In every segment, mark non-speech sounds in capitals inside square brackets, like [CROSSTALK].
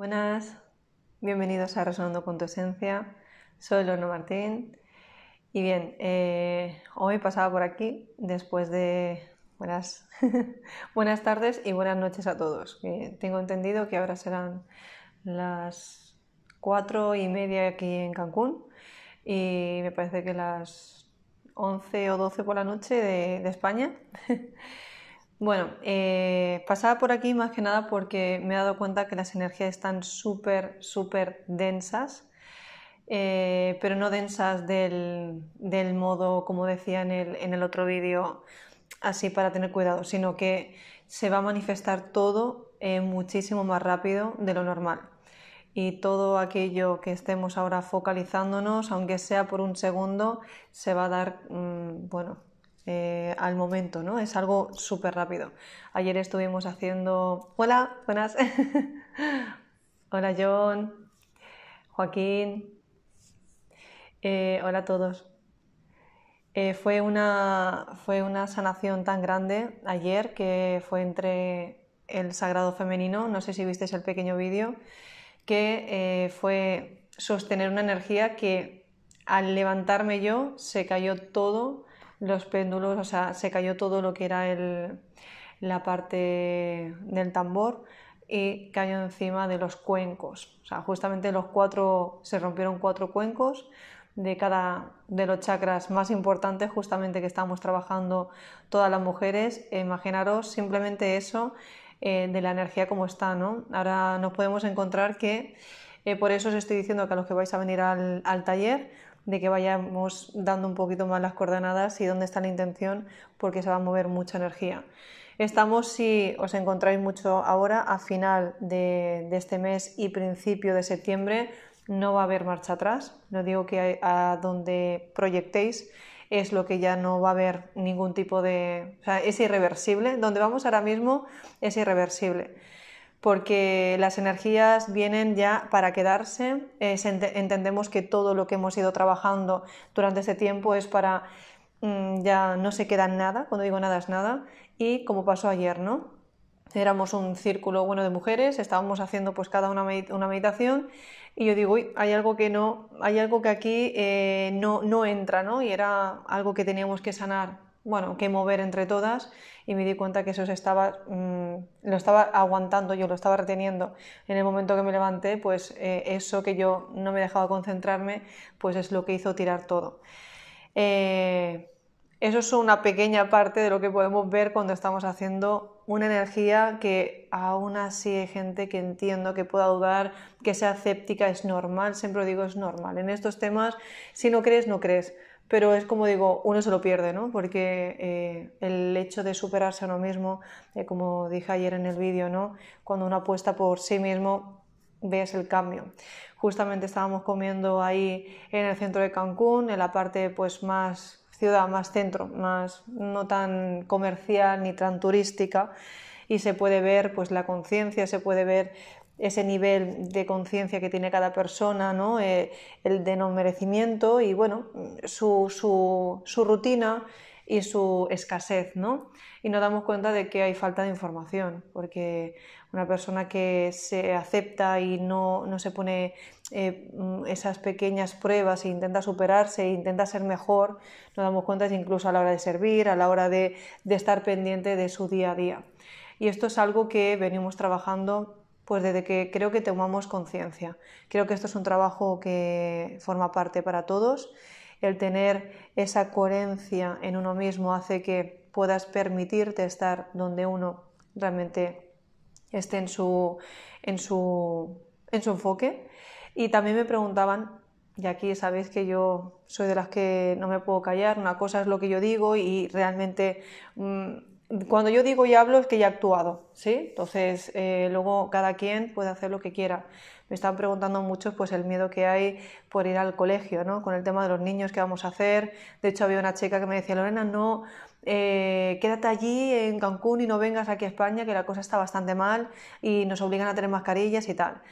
Buenas, bienvenidos a Resonando con tu Esencia. Soy Lorna Martín. Y bien, hoy eh, hoy pasaba por aquí después de. Buenas, [LAUGHS] tardes y buenas noches a todos. tengo entendido que ahora serán las cuatro y media aquí en Cancún y me parece que las once o doce por la noche de, de España. [LAUGHS] Bueno, eh, pasaba por aquí más que nada porque me he dado cuenta que las energías están súper, súper densas, eh, pero no densas del, modo, como decía en el, otro vídeo, así para tener cuidado, sino que se va a manifestar todo eh, muchísimo más rápido de lo normal. Y todo aquello que estemos ahora focalizándonos, aunque sea por un segundo, se va a dar, mm, bueno, eh, al momento, ¿no? Es algo súper rápido. Ayer estuvimos haciendo... Hola, buenas. [LAUGHS] hola John, Joaquín. Eh, hola a todos. Eh, fue, una, fue una sanación tan grande ayer que fue entre el sagrado femenino, no sé si visteis el pequeño vídeo, que fue sostener una energía que al levantarme yo se cayó todo los péndulos, o sea, se cayó todo lo que era el, la parte del tambor y cayó encima de los cuencos. O sea, justamente los cuatro, se rompieron cuatro cuencos de cada de los chakras más importantes justamente que estamos trabajando todas las mujeres. E imaginaros simplemente eso eh, de la energía como está, ¿no? Ahora nos podemos encontrar que, eh, por eso os estoy diciendo que a los que vais a venir al, al taller, de que vayamos dando un poquito más las coordenadas y dónde está la intención, porque se va a mover mucha energía. Estamos, si os encontráis mucho ahora, a final de, este mes y principio de septiembre, no va a haber marcha atrás. No digo que a, donde proyectéis es lo que ya no va a haber ningún tipo de... es irreversible. Donde vamos ahora mismo es irreversible porque las energías vienen ya para quedarse. Eh, entendemos que todo lo que hemos ido trabajando durante este tiempo es para mm, ya no se queda nada, cuando digo nada es nada, y como pasó ayer, ¿no? Éramos un círculo bueno de mujeres, estábamos haciendo pues cada una, una meditación y yo digo, hay algo que no, hay algo que aquí eh, no, no entra, ¿no? Y era algo que teníamos que sanar bueno, que mover entre todas y me di cuenta que eso estaba, mm, lo estaba aguantando, yo lo estaba reteniendo. En el momento que me levanté, pues eh, eso que yo no me dejaba concentrarme, pues es lo que hizo tirar todo. Eh, eso es una pequeña parte de lo que podemos ver cuando estamos haciendo una energía que aún así hay gente que entiendo, que pueda dudar, que sea escéptica, es normal, siempre lo digo, es normal. En estos temas, si no crees, no crees pero es como digo, uno se lo pierde, ¿no? Porque eh, el hecho de superarse a uno mismo, eh, como dije ayer en el vídeo, ¿no? Cuando uno apuesta por sí mismo, ves el cambio. Justamente estábamos comiendo ahí en el centro de Cancún, en la parte pues más ciudad, más centro, más no tan comercial ni tan turística y se puede ver pues la conciencia, se puede ver ese nivel de conciencia que tiene cada persona, eh, el de no merecimiento y bueno, su, su, rutina y su escasez. ¿no? Y nos damos cuenta de que hay falta de información, porque una persona que se acepta y no, no se pone eh, esas pequeñas pruebas e intenta superarse, e intenta ser mejor, nos damos cuenta incluso a la hora de servir, a la hora de, de estar pendiente de su día a día. Y esto es algo que venimos trabajando pues desde que creo que tomamos conciencia. Creo que esto es un trabajo que forma parte para todos. El tener esa coherencia en uno mismo hace que puedas permitirte estar donde uno realmente esté en su, en su, en su enfoque. Y también me preguntaban, y aquí sabéis que yo soy de las que no me puedo callar, una cosa es lo que yo digo y realmente mm, cuando yo digo y hablo es que ya he actuado, ¿sí? Entonces, eh, luego cada quien puede hacer lo que quiera. Me están preguntando muchos pues el miedo que hay por ir al colegio, ¿no? Con el tema de los niños, ¿qué vamos a hacer? De hecho, había una chica que me decía, Lorena, no, eh, quédate allí en Cancún y no vengas aquí a España, que la cosa está bastante mal y nos obligan a tener mascarillas y tal.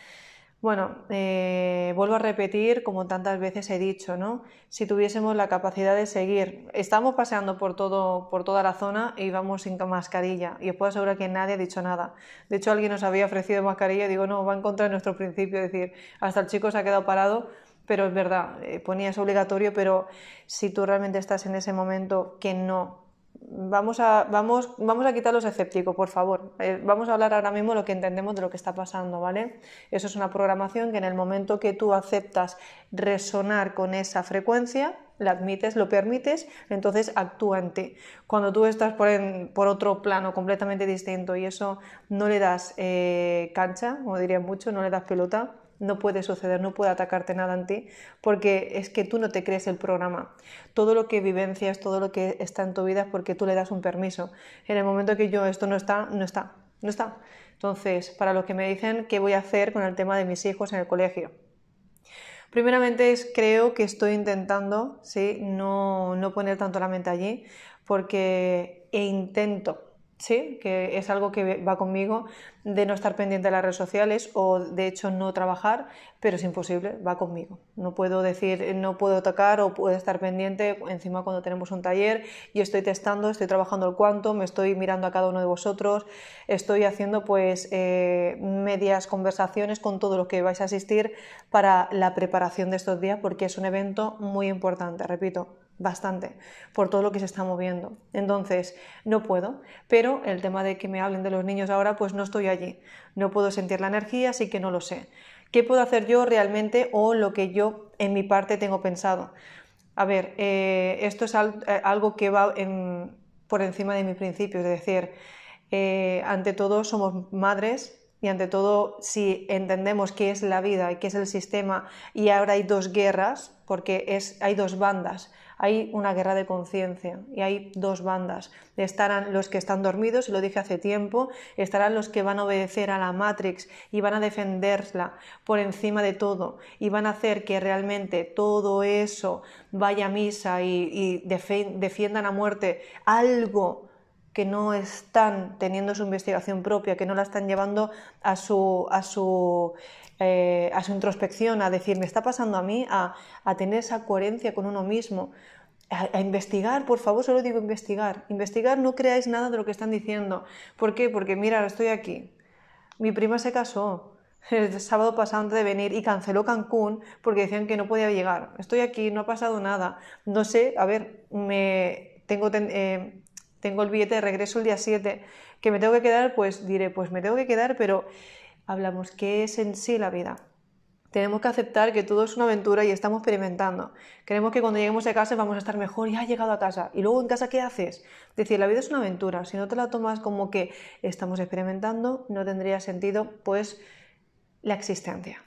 Bueno, eh, vuelvo a repetir, como tantas veces he dicho, ¿no? Si tuviésemos la capacidad de seguir, estamos paseando por, todo, por toda la zona y vamos sin mascarilla. Y os puedo asegurar que nadie ha dicho nada. De hecho, alguien nos había ofrecido mascarilla y digo, no, va en contra de nuestro principio. Es decir, hasta el chico se ha quedado parado, pero es verdad, eh, ponía eso obligatorio, pero si tú realmente estás en ese momento que no vamos a, vamos, vamos a quitar los escépticos, por favor. Eh, vamos a hablar ahora mismo lo que entendemos de lo que está pasando, ¿vale? Eso es una programación que en el momento que tú aceptas resonar con esa frecuencia, la admites, lo permites, entonces actúa en ti. Cuando tú estás por, otro plano completamente distinto y eso no le das eh, cancha, como dirían mucho, no le das pelota, no puede suceder, no puede atacarte nada en ti, porque es que tú no te crees el programa. Todo lo que vivencias, todo lo que está en tu vida es porque tú le das un permiso. En el momento que yo esto no está, no está, no está. Entonces, para los que me dicen qué voy a hacer con el tema de mis hijos en el colegio. Primeramente creo que estoy intentando ¿sí? no, no poner tanto la mente allí, porque e intento sí, que es algo que va conmigo, de no estar pendiente de las redes sociales o de hecho no trabajar, pero es imposible, va conmigo. No puedo decir, no puedo tocar o puedo estar pendiente, encima cuando tenemos un taller y estoy testando, estoy trabajando el cuánto, me estoy mirando a cada uno de vosotros, estoy haciendo pues eh, medias conversaciones con todos los que vais a asistir para la preparación de estos días porque es un evento muy importante, repito, bastante por todo lo que se está moviendo. Entonces, no puedo, pero el tema de que me hablen de los niños ahora, pues no estoy allí. No puedo sentir la energía, así que no lo sé. ¿Qué puedo hacer yo realmente o lo que yo en mi parte tengo pensado? A ver, eh, esto es eh, algo que va por encima de mi principio, es decir, eh, ante todo somos madres, y ante todo, si entendemos qué es la vida y qué es el sistema, y ahora hay dos guerras, porque es, hay dos bandas, hay una guerra de conciencia y hay dos bandas. Estarán los que están dormidos, y lo dije hace tiempo, estarán los que van a obedecer a la Matrix y van a defenderla por encima de todo y van a hacer que realmente todo eso vaya a misa y, y defiendan a muerte algo que no están teniendo su investigación propia, que no la están llevando a su, a su eh, a su introspección, a decir, me está pasando a mí, a, tener esa coherencia con uno mismo, a, investigar, por favor, solo digo investigar. Investigar, no creáis nada de lo que están diciendo. ¿Por qué? Porque mira, ahora estoy aquí. Mi prima se casó el sábado pasado antes de venir y canceló Cancún porque decían que no podía llegar. Estoy aquí, no ha pasado nada. No sé, a ver, me tengo, eh, tengo el billete de regreso el día 7, que me tengo que quedar, pues diré, pues me tengo que quedar, pero hablamos qué es en sí la vida. Tenemos que aceptar que todo es una aventura y estamos experimentando. Creemos que cuando lleguemos a casa vamos a estar mejor, y ha llegado a casa. Y luego en casa, ¿qué haces? Es decir, la vida es una aventura. Si no te la tomas como que estamos experimentando, no tendría sentido, pues, la existencia.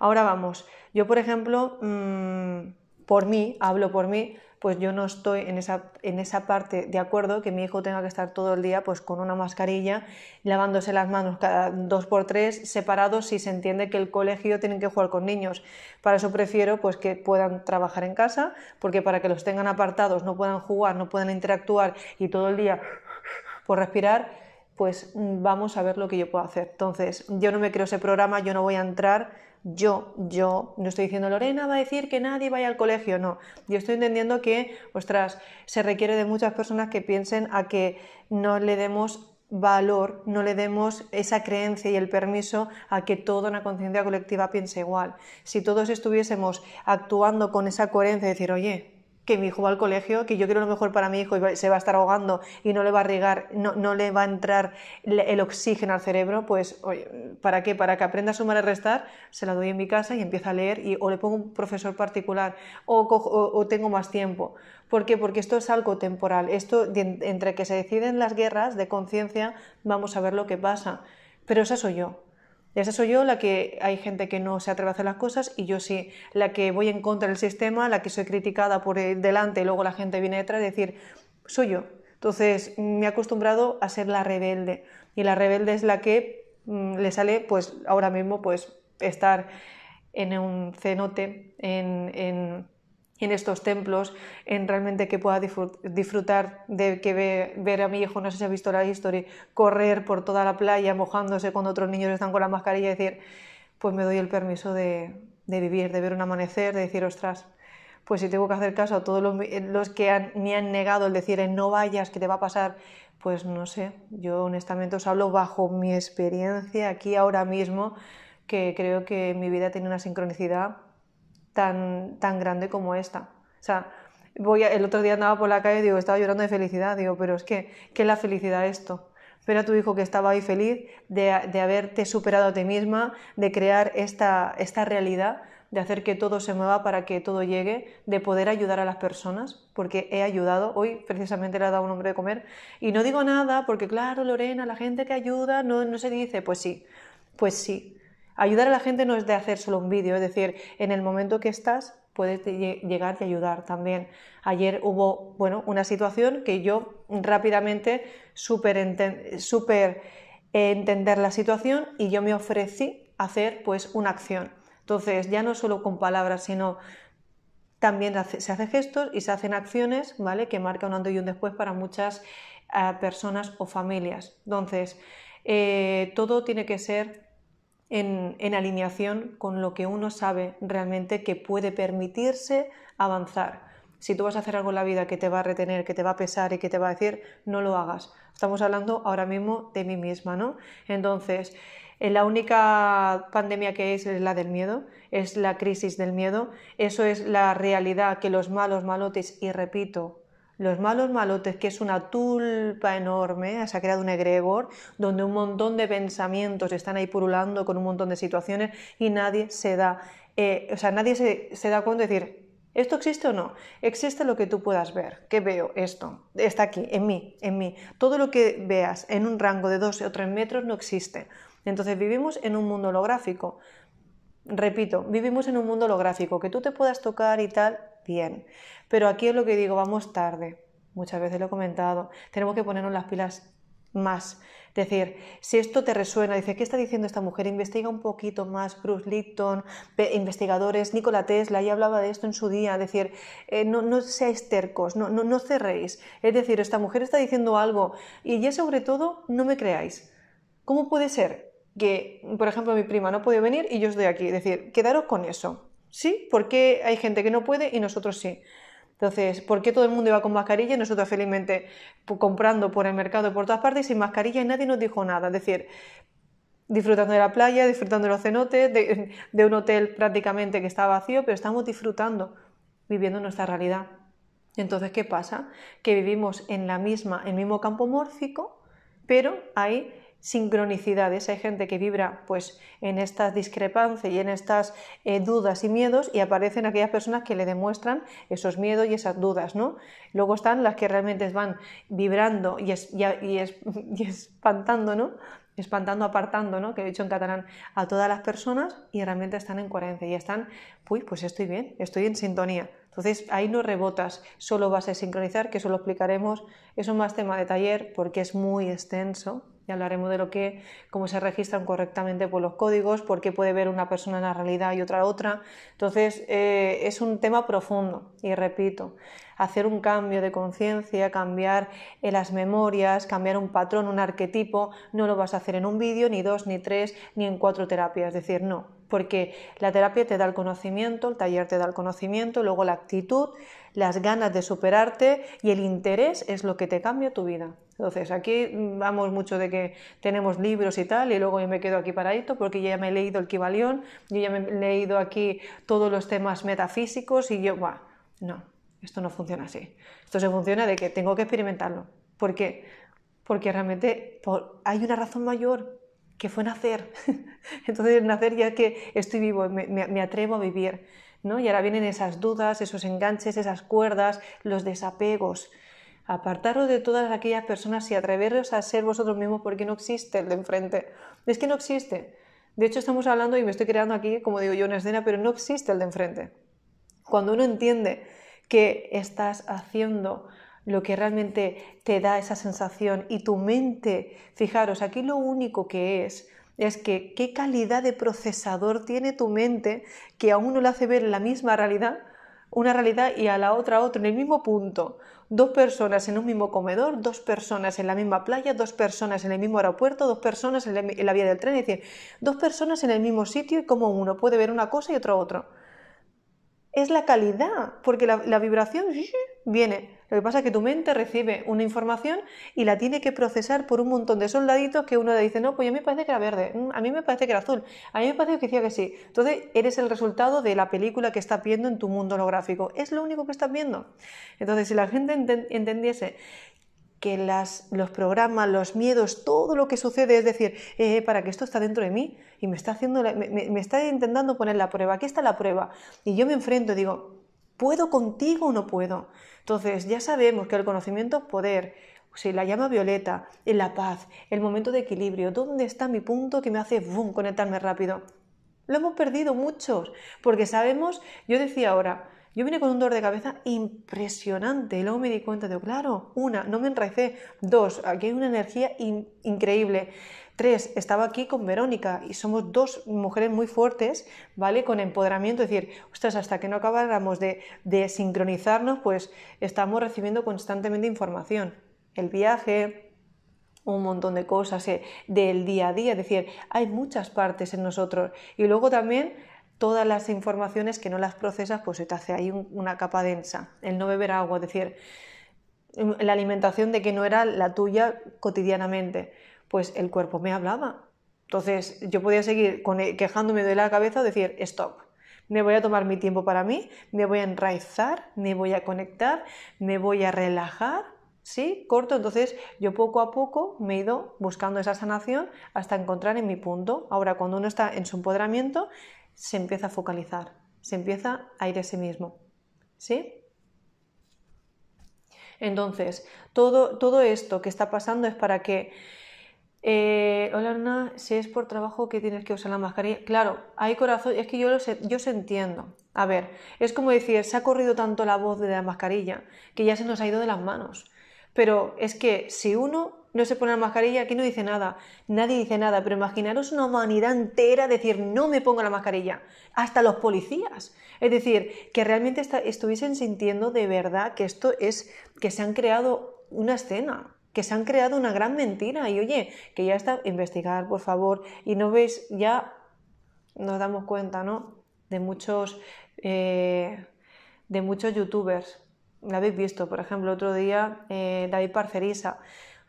Ahora vamos. Yo, por ejemplo, mm, por mí, hablo por mí, pues yo no estoy en esa, parte de acuerdo que mi hijo tenga que estar todo el día pues con una mascarilla, lavándose las manos cada dos por tres, separados si se entiende que el colegio tienen que jugar con niños. Para eso prefiero pues que puedan trabajar en casa, porque para que los tengan apartados, no puedan jugar, no puedan interactuar y todo el día por respirar, pues mm, vamos a ver lo que yo puedo hacer. Entonces, yo no me creo ese programa, yo no voy a entrar yo, yo, no estoy diciendo Lorena va a decir que nadie vaya al colegio, no. Yo estoy entendiendo que, ostras, se requiere de muchas personas que piensen a que no le demos valor, no le demos esa creencia y el permiso a que toda una conciencia colectiva piense igual. Si todos estuviésemos actuando con esa coherencia, decir, oye, que mi hijo va al colegio, que yo quiero lo mejor para mi hijo y se va a estar ahogando y no le va a no, no le va a entrar el oxígeno al cerebro, pues oye, ¿para qué? Para que aprenda a sumar y restar, se la doy en mi casa y empieza a leer y o le pongo un profesor particular o, tengo más tiempo. ¿Por qué? Porque esto es algo temporal. Esto, entre que se deciden las guerras de conciencia, vamos a ver lo que pasa. Pero esa soy yo. Ya sé, soy yo la que hay gente que no se atreve a hacer las cosas y yo sí, la que voy en contra del sistema, la que soy criticada por eh, delante y luego la gente viene detrás, y decir, soy yo. Entonces mm, me he acostumbrado a ser la rebelde y la rebelde es la que mm, le sale pues ahora mismo pues estar en un cenote, en en estos templos, en realmente que pueda disfrutar de que ver a mi hijo, no sé si ha visto la historia, correr por toda la playa mojándose cuando otros niños están con la mascarilla y decir, pues me doy el permiso de, vivir, de ver un amanecer, de decir, ostras, pues si tengo que hacer caso a todos los, que me han negado el decir eh, no vayas, que te va a pasar, pues no sé, yo honestamente os hablo bajo mi experiencia aquí ahora mismo, que creo que mi vida tiene una sincronicidad tan, tan grande como esta. O sea, voy el otro día andaba por la calle y digo, estaba llorando de felicidad, digo, pero es que, ¿qué es la felicidad esto? Pero a tu hijo que estaba ahí feliz de, haberte superado a ti misma, de crear esta, esta realidad de hacer que todo se mueva para que todo llegue, de poder ayudar a las personas, porque he ayudado, hoy precisamente le ha dado un hombre de comer, y no digo nada porque claro, Lorena, la gente que ayuda no, no se dice, pues sí, pues sí, Ayudar a la gente no es de hacer solo un vídeo, es decir, en el momento que estás puedes llegar y ayudar también. Ayer hubo, bueno, una situación que yo rápidamente super entender la situación y yo me ofrecí hacer pues una acción. Entonces, ya no solo con palabras, sino también se hace gestos y se hacen acciones, ¿vale? Que marca un antes y un después para muchas eh, personas o familias. Entonces, eh, todo tiene que ser en, alineación con lo que uno sabe realmente que puede permitirse avanzar. Si tú vas a hacer algo en la vida que te va a retener, que te va a pesar y que te va a decir, no lo hagas. Estamos hablando ahora mismo de mí misma, ¿no? Entonces, eh, la única pandemia que es es la del miedo, es la crisis del miedo. Eso es la realidad que los malos malotes, y repito, los malos malotes, que es una tulpa enorme, se ha creado un egregor donde un montón de pensamientos están ahí purulando con un montón de situaciones y nadie se da, eh, o sea, nadie se, da cuenta de decir, ¿Esto existe o no? Existe lo que tú puedas ver. ¿Qué veo? Esto. Está aquí, en mí, en mí. Todo lo que veas en un rango de dos o tres metros no existe. Entonces vivimos en un mundo holográfico. Repito, vivimos en un mundo holográfico, que tú te puedas tocar y tal, bien. Pero aquí es lo que digo, vamos tarde. Muchas veces lo he comentado. Tenemos que ponernos las pilas más. Es decir, si esto te resuena, dice, ¿qué está diciendo esta mujer? Investiga un poquito más, Bruce Lipton, investigadores, Nikola Tesla, ya hablaba de esto en su día, es decir, eh, no, seáis tercos, no, no, no cerréis. Es decir, esta mujer está diciendo algo y ya sobre todo no me creáis. ¿Cómo puede ser? que, por ejemplo, mi prima no puede venir y yo estoy aquí. Es decir, quedaros con eso. ¿Sí? porque hay gente que no puede y nosotros sí? Entonces, ¿por qué todo el mundo iba con mascarilla y nosotros felizmente pues, comprando por el mercado por todas partes sin mascarilla y nadie nos dijo nada? Es decir, disfrutando de la playa, disfrutando de los cenotes, de, un hotel prácticamente que está vacío, pero estamos disfrutando, viviendo nuestra realidad. Entonces, ¿qué pasa? Que vivimos en la misma, el mismo campo mórfico, pero hay sincronicidad, hay gente que vibra pues en estas discrepancias y en estas eh, dudas y miedos y aparecen aquellas personas que le demuestran esos miedos y esas dudas, ¿no? Luego están las que realmente van vibrando [LAUGHS] y, espantando, ¿no? espantando, apartando, ¿no? que he dicho en catalán, a todas las personas y realmente están en coherencia y están, uy, pues estoy bien, estoy en sintonía. Entonces ahí no rebotas, solo vas a sincronizar, que eso lo explicaremos, eso es más tema de taller porque es muy extenso. Y hablaremos de lo que, cómo se registran correctamente por pues, los códigos, por qué puede ver una persona en la realidad y otra otra. Entonces, eh, es un tema profundo, y repito, hacer un cambio de conciencia, cambiar eh, las memorias, cambiar un patrón, un arquetipo, no lo vas a hacer en un vídeo, ni dos, ni tres, ni en cuatro terapias. Es decir, no, porque la terapia te da el conocimiento, el taller te da el conocimiento, luego la actitud, las ganas de superarte y el interés es lo que te cambia tu vida. Entonces, aquí vamos mucho de que tenemos libros y tal, y luego yo me quedo aquí paradito porque ya me he leído el Kibalión, yo ya me he leído aquí todos los temas metafísicos y yo, gua, no, esto no funciona así. Esto se funciona de que tengo que experimentarlo. ¿Por qué? Porque realmente hay una razón mayor, que fue nacer. [LAUGHS] Entonces, nacer ya que estoy vivo, me, atrevo a vivir. ¿no? Y ahora vienen esas dudas, esos enganches, esas cuerdas, los desapegos. Apartaros de todas aquellas personas y atreveros a ser vosotros mismos porque no existe el de enfrente. Es que no existe. De hecho, estamos hablando y me estoy creando aquí, como digo yo, una escena, pero no existe el de enfrente. Cuando uno entiende que estás haciendo lo que realmente te da esa sensación y tu mente, fijaros, aquí lo único que es es que qué calidad de procesador tiene tu mente que a uno le hace ver la misma realidad, una realidad y a la otra otra, en el mismo punto. Dos personas en un mismo comedor, dos personas en la misma playa, dos personas en el mismo aeropuerto, dos personas en la, vía del tren, es decir, dos personas en el mismo sitio y como uno puede ver una cosa y otro otro. Es la calidad, porque la vibración viene. Lo que pasa es que tu mente recibe una información y la tiene que procesar por un montón de soldaditos que uno le dice, no, pues a mí me parece que era verde, mm, a mí me parece que era azul, a mí me parece que decía que sí. Entonces eres el resultado de la película que estás viendo en tu mundo holográfico. Es lo único que estás viendo. Entonces, si la gente entendiese que los programas, los miedos, todo lo que sucede, es decir, eh, eh, para que esto está dentro de mí y me está, haciendo me, está intentando poner la prueba, aquí está la prueba, y yo me enfrento y digo, ¿Puedo contigo o no puedo? Entonces, ya sabemos que el conocimiento es poder. la llama violeta, en la paz, el momento de equilibrio, ¿dónde está mi punto que me hace conectarme rápido? Lo hemos perdido muchos, porque sabemos, yo decía ahora, yo vine con un dolor de cabeza impresionante y luego me di cuenta de, claro, una, no me enraicé, dos, aquí hay una energía increíble. Tres, estaba aquí con Verónica y somos dos mujeres muy fuertes, ¿vale? Con empoderamiento, es decir, ostras, hasta que no acabáramos de, sincronizarnos, pues estamos recibiendo constantemente información. El viaje, un montón de cosas eh, del día a día, es decir, hay muchas partes en nosotros. Y luego también todas las informaciones que no las procesas, pues se te hace ahí una capa densa. El no beber agua, es decir, mm, la alimentación de que no era la tuya cotidianamente pues el cuerpo me hablaba. Entonces yo podía seguir e, quejándome de la cabeza, decir, stop, me voy a tomar mi tiempo para mí, me voy a enraizar, me voy a conectar, me voy a relajar, ¿sí? Corto, entonces yo poco a poco me he ido buscando esa sanación hasta encontrar en mi punto. Ahora, cuando uno está en su empoderamiento, se empieza a focalizar, se empieza a ir a sí mismo, ¿sí? Entonces, todo, todo esto que está pasando es para que eh, hola, Arna, si es por trabajo que tienes que usar la mascarilla. Claro, hay corazón, es que yo lo sé, yo se entiendo. A ver, es como decir, se ha corrido tanto la voz de la mascarilla que ya se nos ha ido de las manos. Pero es que si uno no se pone la mascarilla, aquí no dice nada, nadie dice nada, pero imaginaros una humanidad entera decir no me pongo la mascarilla, hasta los policías. Es decir, que realmente estuviesen sintiendo de verdad que esto es, que se han creado una escena que se han creado una gran mentira y oye, que ya está, investigar por favor y no veis, ya nos damos cuenta, ¿no? De muchos, eh, de muchos youtubers, la habéis visto, por ejemplo, otro día eh, David Parcerisa,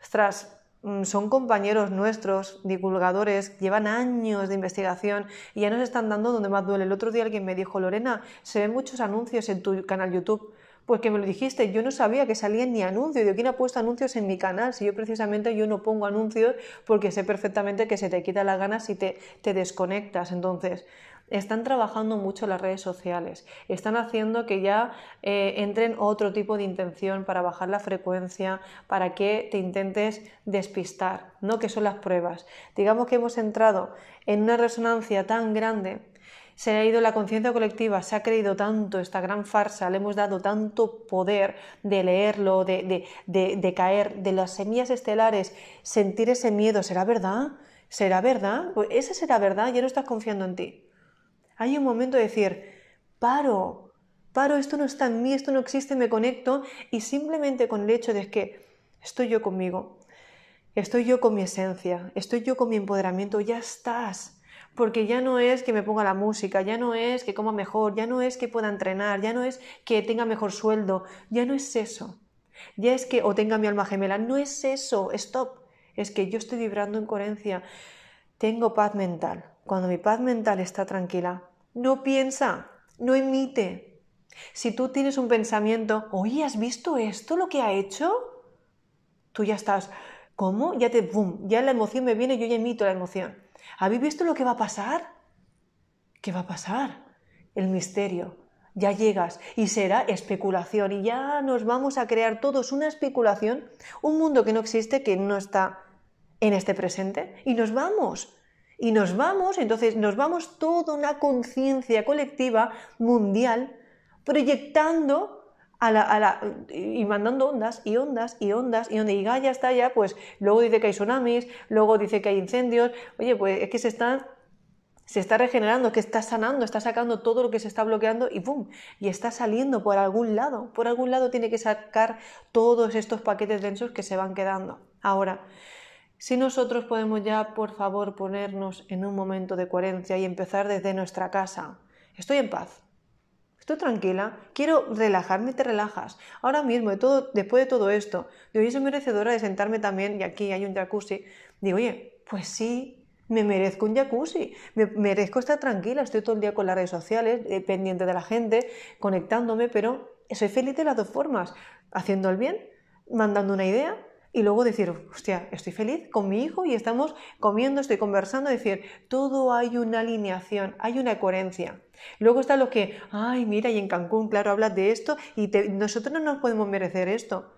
ostras, mm, son compañeros nuestros, divulgadores, llevan años de investigación y ya nos están dando donde más duele. El otro día alguien me dijo, Lorena, se ven muchos anuncios en tu canal YouTube. Pues que me lo dijiste, yo no sabía que salían ni anuncios. ¿De ¿quién ha puesto anuncios en mi canal? Si yo precisamente yo no pongo anuncios porque sé perfectamente que se te quita la gana si te, desconectas. Entonces, están trabajando mucho las redes sociales, están haciendo que ya eh, entren otro tipo de intención para bajar la frecuencia, para que te intentes despistar, ¿no? Que son las pruebas. Digamos que hemos entrado en una resonancia tan grande se ha ido la conciencia colectiva, se ha creído tanto esta gran farsa, le hemos dado tanto poder de leerlo, de, caer, de las semillas estelares, sentir ese miedo, ¿será verdad? ¿Será verdad? Pues esa será verdad, ya no estás confiando en ti. Hay un momento de decir, paro, paro, esto no está en mí, esto no existe, me conecto y simplemente con el hecho de que estoy yo conmigo, estoy yo con mi esencia, estoy yo con mi empoderamiento, ya estás porque ya no es que me ponga la música, ya no es que coma mejor, ya no es que pueda entrenar, ya no es que tenga mejor sueldo, ya no es eso. Ya es que o tenga mi alma gemela, no es eso, stop. Es que yo estoy vibrando en coherencia. Tengo paz mental. Cuando mi paz mental está tranquila, no piensa, no emite. Si tú tienes un pensamiento, oye, ¿has visto esto lo que ha hecho? Tú ya estás, ¿cómo? Ya te, boom, ya la emoción me viene, yo ya emito la emoción. ¿Habéis visto lo que va a pasar? ¿Qué va a pasar? El misterio. Ya llegas y será especulación y ya nos vamos a crear todos una especulación, un mundo que no existe, que no está en este presente y nos vamos. Y nos vamos, entonces nos vamos toda una conciencia colectiva mundial proyectando y mandando ondas y ondas y ondas y donde ah, ya está ya, pues luego dice que hay tsunamis, luego dice que hay incendios, oye, pues es que se están se está regenerando, que está sanando, está sacando todo lo que se está bloqueando y ¡pum! Y está saliendo por algún lado. Por algún lado tiene que sacar todos estos paquetes densos que se van quedando. Ahora, si nosotros podemos ya, por favor, ponernos en un momento de coherencia y empezar desde nuestra casa. Estoy en paz, estoy tranquila, quiero relajarme y te relajas. Ahora mismo, todo, después de todo esto, yo soy merecedora de sentarme también, y aquí hay un jacuzzi, digo, oye, pues sí, me merezco un jacuzzi, me merezco estar tranquila, estoy todo el día con las redes sociales, dependiente eh, de la gente, conectándome, pero soy feliz de las dos formas, haciendo el bien, mandando una idea y luego decir, hostia, estoy feliz con mi hijo y estamos comiendo, estoy conversando, decir, todo hay una alineación, hay una coherencia. Luego está lo que, ay, mira, y en Cancún, claro, hablas de esto y nosotros no nos podemos merecer esto.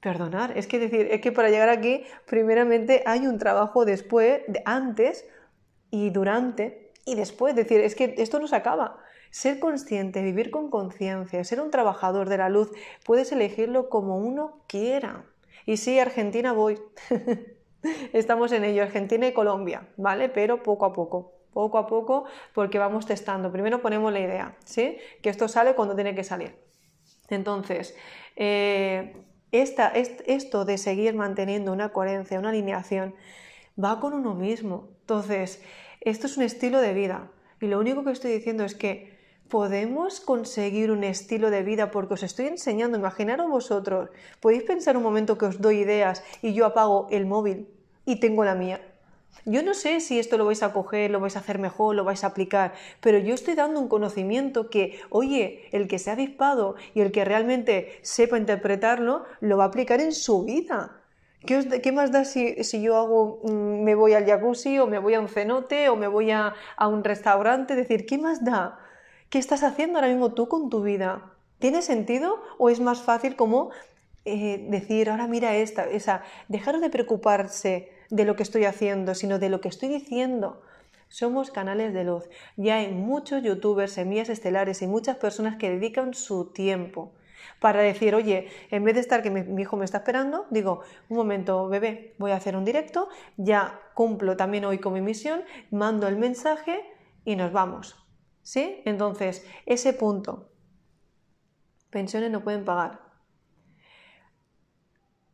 Perdonar, es que decir, es que para llegar aquí, primeramente hay un trabajo después, antes y durante y después. Es decir, es que esto no se acaba. Ser consciente, vivir con conciencia, ser un trabajador de la luz, puedes elegirlo como uno quiera. Y sí, Argentina voy. [LAUGHS] Estamos en ello, Argentina y Colombia, ¿vale? Pero poco a poco poco a poco, porque vamos testando. Primero ponemos la idea, ¿sí? Que esto sale cuando tiene que salir. Entonces, eh, esta, esto de seguir manteniendo una coherencia, una alineación, va con uno mismo. Entonces, esto es un estilo de vida. Y lo único que estoy diciendo es que podemos conseguir un estilo de vida porque os estoy enseñando, imaginaros vosotros, podéis pensar un momento que os doy ideas y yo apago el móvil y tengo la mía yo no sé si esto lo vais a coger, lo vais a hacer mejor, lo vais a aplicar, pero yo estoy dando un conocimiento que, oye, el que se ha avispado y el que realmente sepa interpretarlo, lo va a aplicar en su vida. ¿Qué, más da si, yo hago, mm, me voy al jacuzzi o me voy a un cenote o me voy a, a, un restaurante? Es decir, ¿qué más da? ¿Qué estás haciendo ahora mismo tú con tu vida? ¿Tiene sentido o es más fácil como eh, decir, ahora mira esta, esa, dejar de preocuparse de lo que estoy haciendo, sino de lo que estoy diciendo. Somos canales de luz. Ya hay muchos youtubers, semillas estelares y muchas personas que dedican su tiempo para decir, oye, en vez de estar que mi, hijo me está esperando, digo, un momento, bebé, voy a hacer un directo, ya cumplo también hoy con mi misión, mando el mensaje y nos vamos. ¿Sí? Entonces, ese punto. Pensiones no pueden pagar.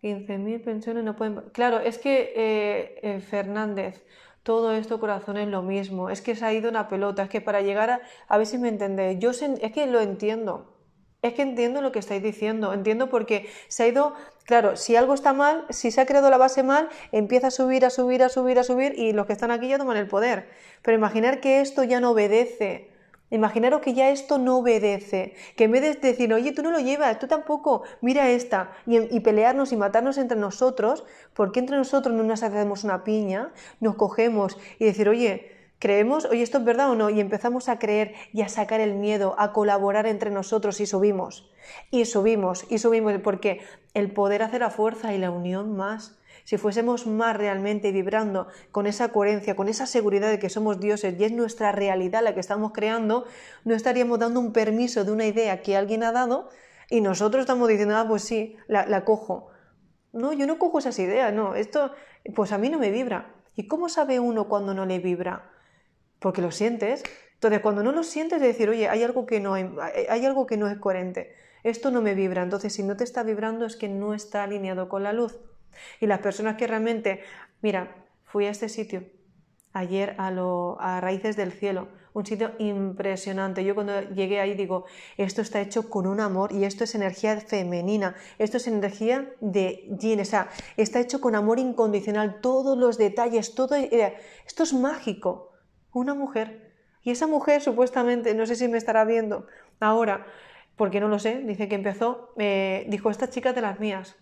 15.000 pensiones no pueden... Claro, es que eh, eh, Fernández, todo esto corazón es lo mismo, es que se ha ido una pelota, es que para llegar a... A ver si me entendéis, yo es que lo entiendo, es que entiendo lo que estáis diciendo, entiendo porque se ha ido, claro, si algo está mal, si se ha creado la base mal, empieza a subir, a subir, a subir, a subir y los que están aquí ya toman el poder. Pero imaginar que esto ya no obedece Imaginaros que ya esto no obedece, que en vez de decir, oye, tú no lo llevas, tú tampoco, mira esta, y, pelearnos y matarnos entre nosotros, porque entre nosotros no nos hacemos una piña, nos cogemos y decir, oye, creemos, oye, esto es verdad o no, y empezamos a creer y a sacar el miedo, a colaborar entre nosotros y subimos, y subimos, y subimos, porque el poder hace la fuerza y la unión más si fuésemos más realmente vibrando con esa coherencia, con esa seguridad de que somos dioses y es nuestra realidad la que estamos creando, no estaríamos dando un permiso de una idea que alguien ha dado y nosotros estamos diciendo, ah, pues sí, la, cojo. No, yo no cojo esas ideas, no, esto, pues a mí no me vibra. ¿Y cómo sabe uno cuando no le vibra? Porque lo sientes. Entonces, cuando no lo sientes, es decir, oye, hay algo que no, hay algo que no es coherente esto no me vibra. Entonces, si no te está vibrando es que no está alineado con la luz. Y las personas que realmente, mira, fui a este sitio ayer a, lo, a Raíces del Cielo, un sitio impresionante. Yo cuando llegué ahí digo, esto está hecho con un amor y esto es energía femenina, esto es energía de yin, o sea, está hecho con amor incondicional, todos los detalles, todo, eh, esto es mágico. Una mujer, y esa mujer supuestamente, no sé si me estará viendo ahora, porque no lo sé, dice que empezó, eh, dijo, esta chica de las mías,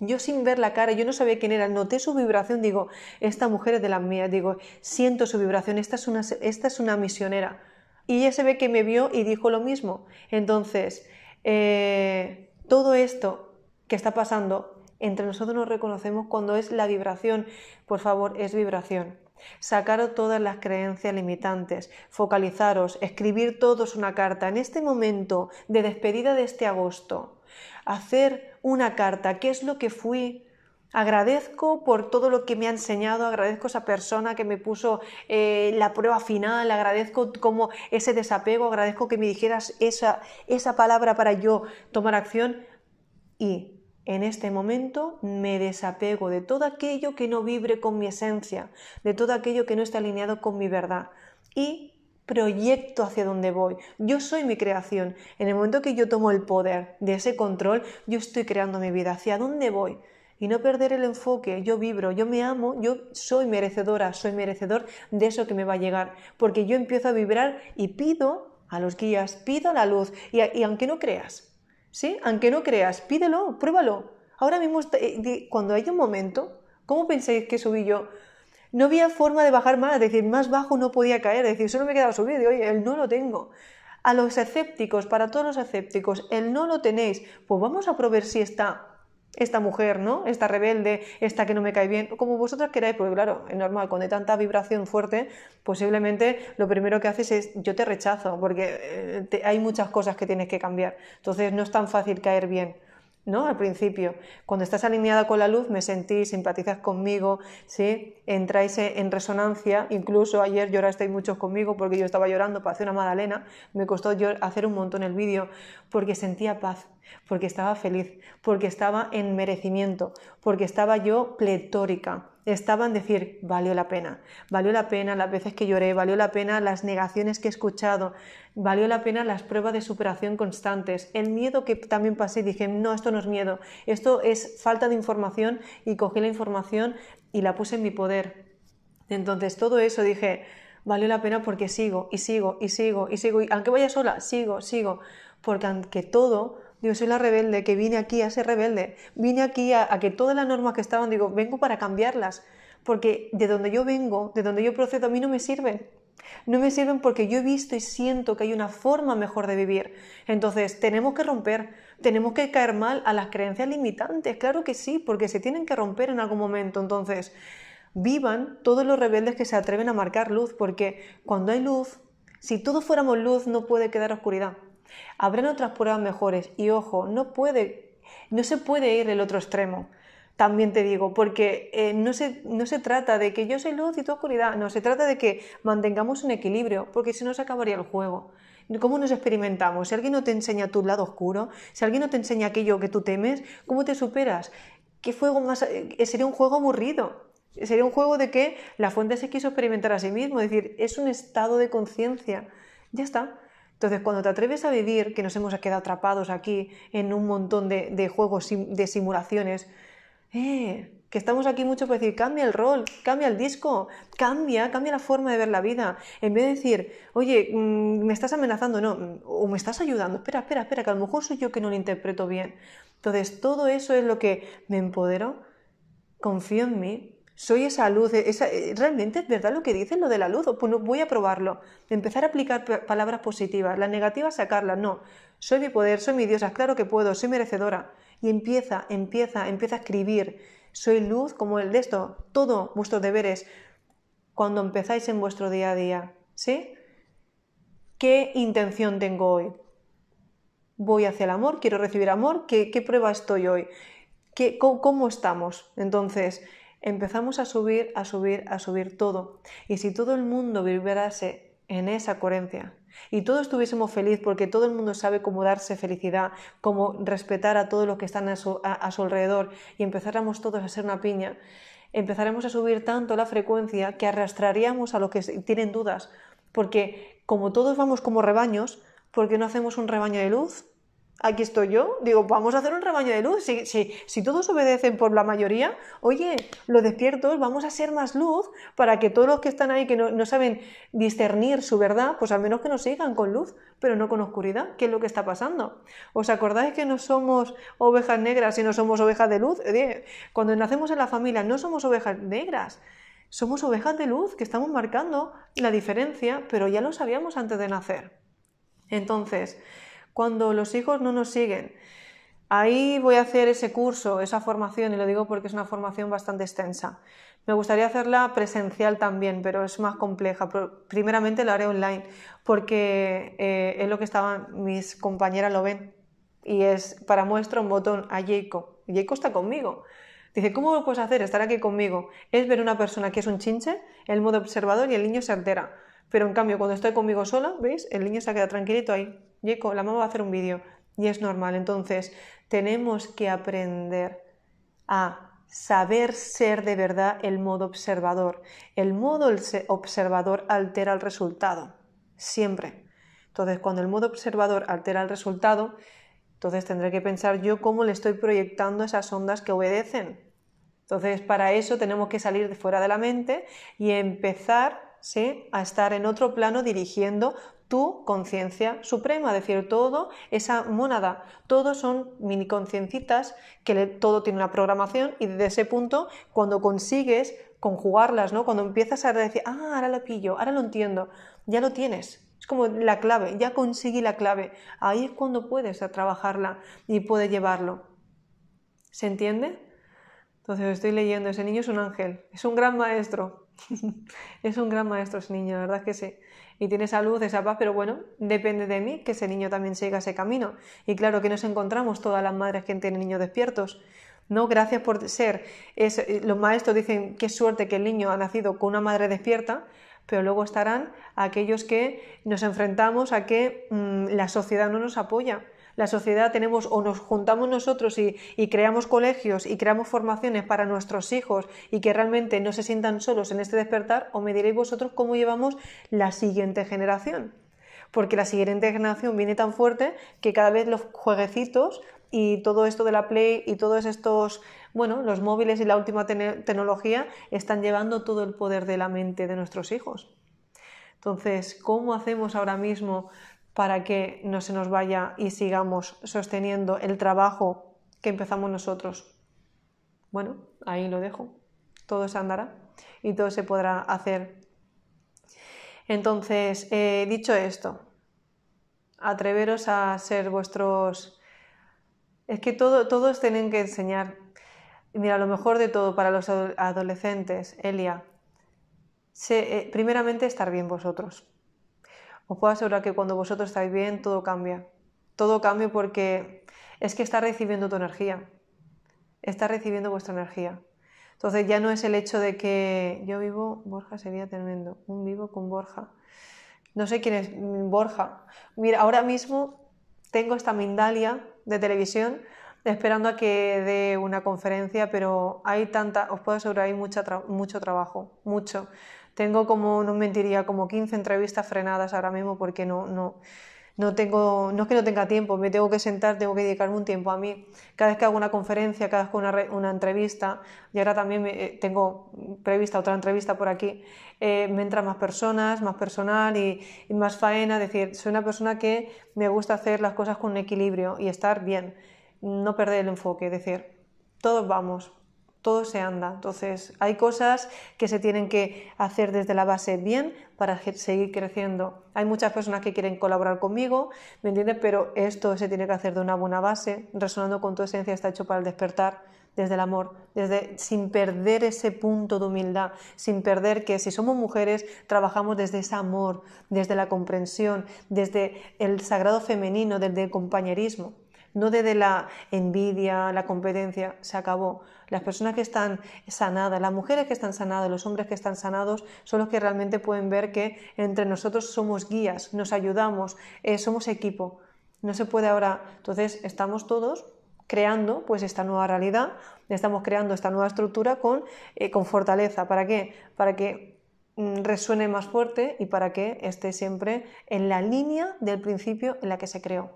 yo sin ver la cara, yo no sabía quién era, noté su vibración, digo, esta mujer es de las mías, digo, siento su vibración, esta es una, esta es una misionera. Y ella se ve que me vio y dijo lo mismo. Entonces, eh, todo esto que está pasando, entre nosotros nos reconocemos cuando es la vibración. Por favor, es vibración. Sacaros todas las creencias limitantes, focalizaros, escribir todos una carta. En este momento de despedida de este agosto, hacer una carta, qué es lo que fui, Agradezco por todo lo que me ha enseñado, agradezco a esa persona que me puso eh, la prueba final, agradezco como ese desapego, agradezco que me dijeras esa, esa palabra para yo tomar acción y en este momento me desapego de todo aquello que no vibre con mi esencia, de todo aquello que no esté alineado con mi verdad y proyecto hacia donde voy. Yo soy mi creación. En el momento que yo tomo el poder de ese control, yo estoy creando mi vida. ¿Hacia dónde voy? Y no perder el enfoque. Yo vibro, yo me amo, yo soy merecedora, soy merecedor de eso que me va a llegar. Porque yo empiezo a vibrar y pido a los guías, pido a la luz. Y, aunque no creas, ¿sí? Aunque no creas, pídelo, pruébalo. Ahora mismo, eh, cuando hay un momento, ¿cómo pensáis que subí yo? No había forma de bajar más, es decir, más bajo no podía caer, es decir, solo me quedaba subir, digo, oye, el no lo tengo. A los escépticos, para todos los escépticos, el no lo tenéis, pues vamos a probar si está esta mujer, ¿no? Esta rebelde, esta que no me cae bien, como vosotras queráis, porque claro, es normal, cuando hay tanta vibración fuerte, posiblemente lo primero que haces es yo te rechazo, porque eh, hay muchas cosas que tienes que cambiar. Entonces no es tan fácil caer bien. ¿no? Al principio, cuando estás alineada con la luz, me sentís, simpatizas conmigo, ¿sí? Entráis en resonancia, incluso ayer llorasteis muchos conmigo porque yo estaba llorando para hacer una magdalena, me costó hacer un montón el vídeo porque sentía paz, porque estaba feliz, porque estaba en merecimiento, porque estaba yo pletórica estaba en decir, valió la pena, valió la pena las veces que lloré, valió la pena las negaciones que he escuchado, valió la pena las pruebas de superación constantes, el miedo que también pasé, dije, no, esto no es miedo, esto es falta de información y cogí la información y la puse en mi poder. Entonces todo eso dije, valió la pena porque sigo y sigo y sigo y sigo, y aunque vaya sola, sigo, sigo, porque aunque todo yo soy la rebelde, que vine aquí a ser rebelde. Vine aquí a, a que todas las normas que estaban, digo, vengo para cambiarlas. Porque de donde yo vengo, de donde yo procedo, a mí no me sirven. No me sirven porque yo he visto y siento que hay una forma mejor de vivir. Entonces, tenemos que romper, tenemos que caer mal a las creencias limitantes, claro que sí, porque se tienen que romper en algún momento. Entonces, vivan todos los rebeldes que se atreven a marcar luz, porque cuando hay luz, si todos fuéramos luz, no puede quedar oscuridad. Habrán otras pruebas mejores y ojo, no puede, no se puede ir el otro extremo. También te digo, porque eh, no, se, trata de que yo soy luz y tú oscuridad, no, se trata de que mantengamos un equilibrio, porque si no se acabaría el juego. ¿Cómo nos experimentamos? Si alguien no te enseña tu lado oscuro, si alguien no te enseña aquello que tú temes, ¿cómo te superas? ¿Qué juego más? Eh, sería un juego aburrido. Sería un juego de que la fuente se quiso experimentar a sí mismo, es decir, es un estado de conciencia. Ya está. Entonces, cuando te atreves a vivir, que nos hemos quedado atrapados aquí en un montón de, juegos, de simulaciones, eh, que estamos aquí mucho para decir, cambia el rol, cambia el disco, cambia, cambia la forma de ver la vida. En vez de decir, oye, mm, me estás amenazando, no, o me estás ayudando, espera, espera, espera, que a lo mejor soy yo que no lo interpreto bien. Entonces, todo eso es lo que me empodero, confío en mí, soy esa luz, e-, esa, eh, realmente es verdad lo que dicen lo de la luz, pues voy a probarlo, empezar a aplicar palabras positivas, las negativas sacarlas, no, soy mi poder, soy mi diosa, claro que puedo, soy merecedora, y empieza, empieza, empieza a escribir, soy luz como el de esto, todo vuestros deberes, cuando empezáis en vuestro día a día, ¿sí? ¿Qué intención tengo hoy? ¿Voy hacia el amor? ¿Quiero recibir amor? ¿Qué, qué prueba estoy hoy? ¿Qué, ¿Cómo estamos? Entonces, empezamos a subir, a subir, a subir todo. Y si todo el mundo vibrase en esa coherencia y todos estuviésemos felices porque todo el mundo sabe cómo darse felicidad, cómo respetar a todos los que están a su, a su alrededor y empezáramos todos a ser una piña, empezaremos a subir tanto la frecuencia que arrastraríamos a los que tienen dudas, porque como todos vamos como rebaños, porque no hacemos un rebaño de luz? aquí estoy yo, digo, vamos a hacer un rebaño de luz. Si, todos obedecen por la mayoría, oye, los despiertos, vamos a ser más luz para que todos los que están ahí que no, no, saben discernir su verdad, pues al menos que nos sigan con luz, pero no con oscuridad, ¿Qué es lo que está pasando. ¿Os acordáis que no somos ovejas negras y no somos ovejas de luz? Cuando nacemos en la familia no somos ovejas negras. Somos ovejas de luz que estamos marcando la diferencia, pero ya lo sabíamos antes de nacer. Entonces, cuando los hijos no nos siguen. Ahí voy a hacer ese curso, esa formación, y lo digo porque es una formación bastante extensa. Me gustaría hacerla presencial también, pero es más compleja. Primeramente lo haré online, porque eh, es lo que estaban, mis compañeras lo ven, y es para muestra un botón a Jacob. Jacob está conmigo. Dice, ¿cómo lo puedes hacer? Estar aquí conmigo. Es ver una persona que es un chinche, el modo observador, y el niño se altera. Pero en cambio, cuando estoy conmigo sola, ¿veis? El niño se queda tranquilito ahí la mamá va a hacer un vídeo y es normal. Entonces, tenemos que aprender a saber ser de verdad el modo observador. El modo observador altera el resultado, siempre. Entonces, cuando el modo observador altera el resultado, entonces tendré que pensar yo cómo le estoy proyectando esas ondas que obedecen. Entonces, para eso tenemos que salir de fuera de la mente y empezar a estar en otro plano dirigiendo tu conciencia suprema, es decir, todo, esa mónada, todo son mini conciencitas que todo tiene una programación y desde ese punto, cuando consigues conjugarlas, ¿no? cuando empiezas a decir, ah, ahora lo pillo, ahora lo entiendo, ya lo tienes. Es como la clave, ya conseguí la clave. Ahí es cuando puedes trabajarla y puedes llevarlo. ¿Se entiende? Entonces estoy leyendo, ese niño es un ángel, es un gran maestro. [LAUGHS] es un gran maestro ese niño, la verdad es que sí y tiene esa luz, esa paz, pero bueno, depende de mí que ese niño también siga ese camino. Y claro que nos encontramos todas las madres que tienen niños despiertos. No, gracias por ser. Es, eh, los maestros dicen qué suerte que el niño ha nacido con una madre despierta, pero luego estarán aquellos que nos enfrentamos a que mm, la sociedad no nos apoya la sociedad tenemos o nos juntamos nosotros y, creamos colegios y creamos formaciones para nuestros hijos y que realmente no se sientan solos en este despertar, o me diréis vosotros cómo llevamos la siguiente generación. Porque la siguiente generación viene tan fuerte que cada vez los jueguecitos y todo esto de la Play y todos estos, bueno, los móviles y la última tecnología están llevando todo el poder de la mente de nuestros hijos. Entonces, ¿cómo hacemos ahora mismo para que no se nos vaya y sigamos sosteniendo el trabajo que empezamos nosotros. Bueno, ahí lo dejo. Todo se andará y todo se podrá hacer. Entonces, eh, dicho esto, atreveros a ser vuestros... Es que todos tienen que enseñar. Mira, lo mejor de todo para los adolescentes, Elia, eh, primeramente estar bien vosotros os puedo asegurar que cuando vosotros estáis bien, todo cambia. Todo cambia porque es que está recibiendo tu energía. Está recibiendo vuestra energía. Entonces ya no es el hecho de que yo vivo, Borja sería tremendo, un vivo con Borja. No sé quién es mm, Borja. Mira, ahora mismo tengo esta Mindalia de televisión esperando a que dé una conferencia, pero hay tanta, os puedo asegurar, hay mucho trabajo, mucho. Tengo como, no mentiría, como 15 entrevistas frenadas ahora mismo porque no, no, no tengo, no es que no tenga tiempo, me tengo que sentar, tengo que dedicarme un tiempo a mí. Cada vez que hago una conferencia, cada vez que hago una, entrevista, y ahora también eh, tengo prevista otra entrevista por aquí, eh, me entran más personas, más personal y, y, más faena. Es decir, soy una persona que me gusta hacer las cosas con equilibrio y estar bien, no perder el enfoque, es decir, todos vamos, todo se anda. Entonces, hay cosas que se tienen que hacer desde la base bien para seguir creciendo. Hay muchas personas que quieren colaborar conmigo, ¿me entiendes? Pero esto se tiene que hacer de una buena base, resonando con tu esencia, está hecho para el despertar desde el amor, desde sin perder ese punto de humildad, sin perder que si somos mujeres trabajamos desde ese amor, desde la comprensión, desde el sagrado femenino, desde el compañerismo no desde la envidia, la competencia, se acabó. Las personas que están sanadas, las mujeres que están sanadas, los hombres que están sanados, son los que realmente pueden ver que entre nosotros somos guías, nos ayudamos, eh, somos equipo. No se puede ahora, entonces estamos todos creando pues esta nueva realidad, estamos creando esta nueva estructura con, eh, con fortaleza. ¿Para qué? Para que mm, resuene más fuerte y para que esté siempre en la línea del principio en la que se creó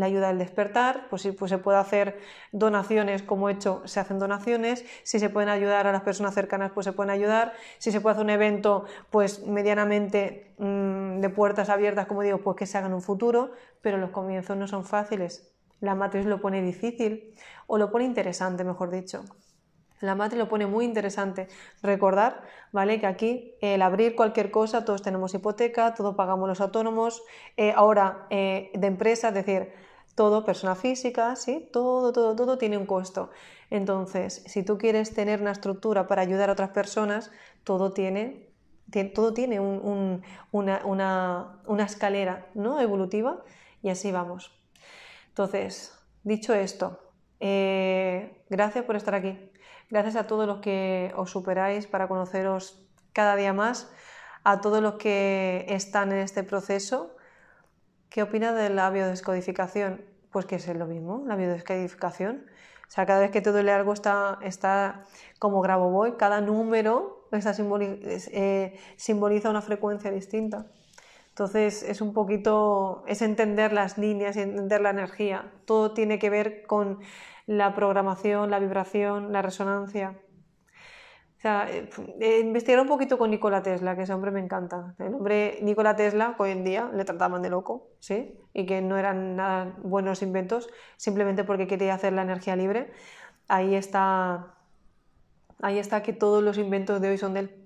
la ayuda al despertar, pues si pues se puede hacer donaciones, como he hecho, se hacen donaciones, si se pueden ayudar a las personas cercanas, pues se pueden ayudar, si se puede hacer un evento, pues medianamente mm, de puertas abiertas, como digo, pues que se haga en un futuro, pero los comienzos no son fáciles. La matriz lo pone difícil o lo pone interesante, mejor dicho. La matriz lo pone muy interesante. Recordar, ¿vale? Que aquí eh, el abrir cualquier cosa, todos tenemos hipoteca, todos pagamos los autónomos. Eh, ahora, eh, de empresa, es decir, todo, persona física, ¿sí? Todo, todo, todo tiene un costo. Entonces, si tú quieres tener una estructura para ayudar a otras personas, todo tiene, todo tiene una, escalera ¿no? evolutiva y así vamos. Entonces, dicho esto, gracias por estar aquí. Gracias a todos los que os superáis para conoceros cada día más, a todos los que están en este proceso. ¿Qué opina de la biodescodificación? Pues que es lo mismo, la biodescodificación. O sea, cada vez que todo duele algo está, está como voy, cada número está eh, simboliza una frecuencia distinta. Entonces es un poquito, es entender las líneas, y entender la energía. Todo tiene que ver con la programación, la vibración, la resonancia. Eh, eh, investigar un poquito con Nikola Tesla, que ese hombre me encanta. El hombre Nikola Tesla, hoy en día le trataban de loco, ¿sí? Y que no eran nada buenos inventos, simplemente porque quería hacer la energía libre. Ahí está, ahí está que todos los inventos de hoy son del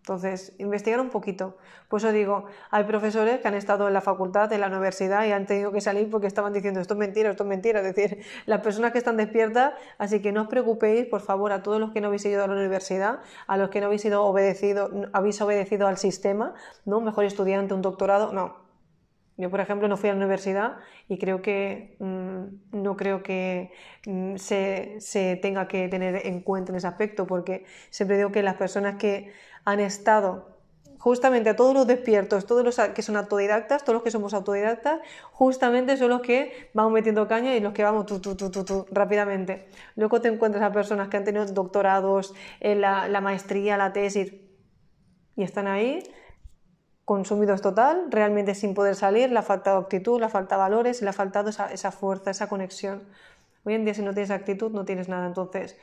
entonces, investigar un poquito. Por eso digo, hay profesores que han estado en la facultad, en la universidad y han tenido que salir porque estaban diciendo esto es mentira, esto es mentira. Es decir, [LAUGHS] las personas que están despiertas, así que no os preocupéis, por favor, a todos los que no habéis ido a la universidad, a los que no habéis, sido obedecido, habéis obedecido al sistema, ¿no? Un mejor estudiante, un doctorado, no yo, por ejemplo, no fui a la universidad y creo que mm, no creo que mm, se, se, tenga que tener en cuenta en ese aspecto, porque siempre digo que las personas que han estado justamente a todos los despiertos, todos los que son autodidactas, todos los que somos autodidactas, justamente son los que vamos metiendo caña y los que vamos tu, tu, tu, tu rápidamente. Luego te encuentras a personas que han tenido doctorados, en eh, la, la maestría, la tesis, y están ahí Consumido es total, realmente sin poder salir, la falta de actitud, la falta faltado valores, le ha faltado esa, fuerza, esa conexión. Hoy en día si no tienes actitud no tienes nada, entonces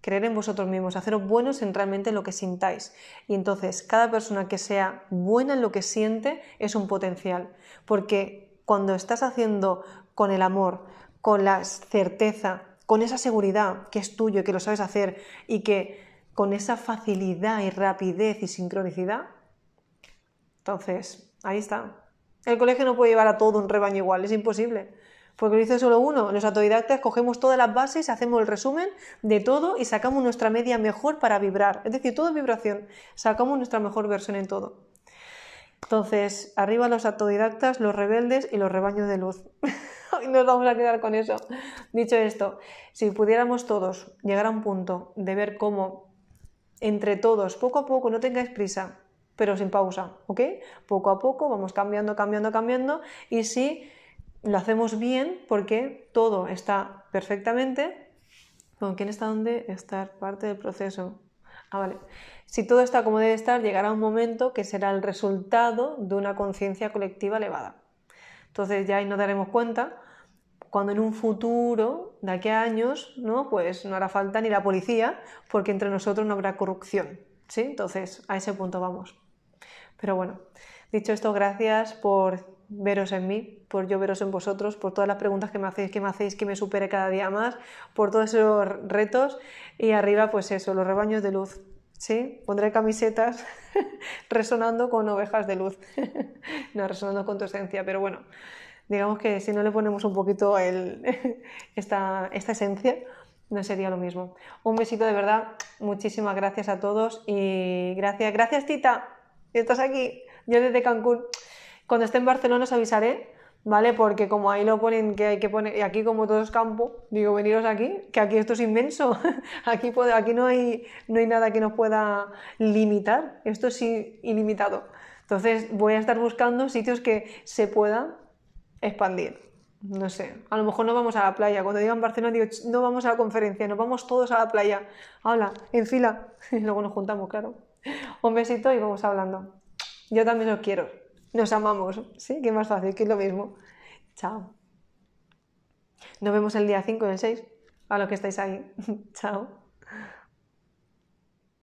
creer en vosotros mismos, haceros buenos en realmente lo que sintáis. Y entonces cada persona que sea buena en lo que siente es un potencial, porque cuando estás haciendo con el amor, con la certeza, con esa seguridad que es tuyo, y que lo sabes hacer y que con esa facilidad y rapidez y sincronicidad, entonces, ahí está. El colegio no puede llevar a todo un rebaño igual, es imposible. Porque lo dice solo uno. Los autodidactas cogemos todas las bases, hacemos el resumen de todo y sacamos nuestra media mejor para vibrar. Es decir, todo vibración. Sacamos nuestra mejor versión en todo. Entonces, arriba los autodidactas, los rebeldes y los rebaños de luz. [LAUGHS] Hoy nos vamos a quedar con eso. Dicho esto, si pudiéramos todos llegar a un punto de ver cómo entre todos, poco a poco, no tengáis prisa, pero sin pausa, ¿ok? Poco a poco vamos cambiando, cambiando, cambiando y si lo hacemos bien, porque todo está perfectamente, ¿con quién está dónde? Estar parte del proceso. Ah, vale. Si todo está como debe estar, llegará un momento que será el resultado de una conciencia colectiva elevada. Entonces ya ahí nos daremos cuenta cuando en un futuro, de aquí a años, ¿no? pues no hará falta ni la policía, porque entre nosotros no habrá corrupción. ¿sí? Entonces, a ese punto vamos. Pero bueno, dicho esto, gracias por veros en mí, por yo veros en vosotros, por todas las preguntas que me hacéis, que me hacéis que me supere cada día más, por todos esos retos y arriba pues eso, los rebaños de luz. Sí, pondré camisetas [LAUGHS] resonando con ovejas de luz, [LAUGHS] no resonando con tu esencia, pero bueno, digamos que si no le ponemos un poquito [LAUGHS] esta esencia, no sería lo mismo. Un besito de verdad, muchísimas gracias a todos y gracias, gracias Tita estás aquí, yo desde Cancún. Cuando esté en Barcelona os avisaré, ¿vale? Porque como ahí lo ponen que hay que poner, y aquí como todo es campo, digo, veniros aquí, que aquí esto es inmenso, [LAUGHS] aquí, aquí no, hay, no hay nada que nos pueda limitar, esto es ilimitado. Entonces voy a estar buscando sitios que se puedan expandir. No sé, a lo mejor no vamos a la playa. Cuando digan Barcelona, digo, no vamos a la conferencia, nos vamos todos a la playa. habla en fila. Y [LAUGHS] luego nos juntamos, claro. [LAUGHS] Un besito y vamos hablando. Yo también os quiero. Nos amamos. Sí, que más fácil, que es lo mismo. Chao. Nos vemos el día 5 y el 6. A los que estáis ahí. [LAUGHS] Chao.